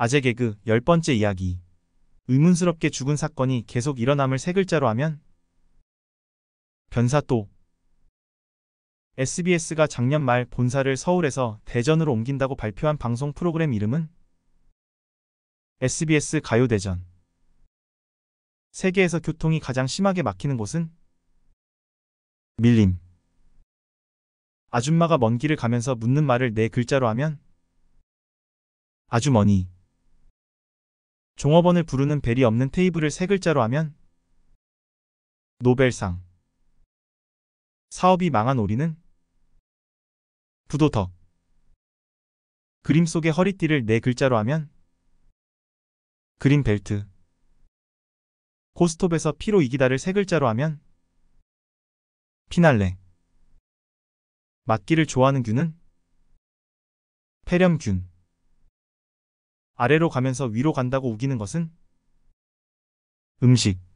아재 개그 열 번째 이야기. 의문스럽게 죽은 사건이 계속 일어남을 세 글자로 하면? 변사 또. SBS가 작년 말 본사를 서울에서 대전으로 옮긴다고 발표한 방송 프로그램 이름은? SBS 가요대전. 세계에서 교통이 가장 심하게 막히는 곳은? 밀림. 아줌마가 먼 길을 가면서 묻는 말을 네 글자로 하면? 아주머니. 종업원을 부르는 벨이 없는 테이블을 세 글자로 하면 노벨상 사업이 망한 오리는 부도덕 그림 속의 허리띠를 네 글자로 하면 그린 벨트 코스톱에서 피로 이기다를 세 글자로 하면 피날레 맞기를 좋아하는 균은 폐렴균 아래로 가면서 위로 간다고 우기는 것은? 음식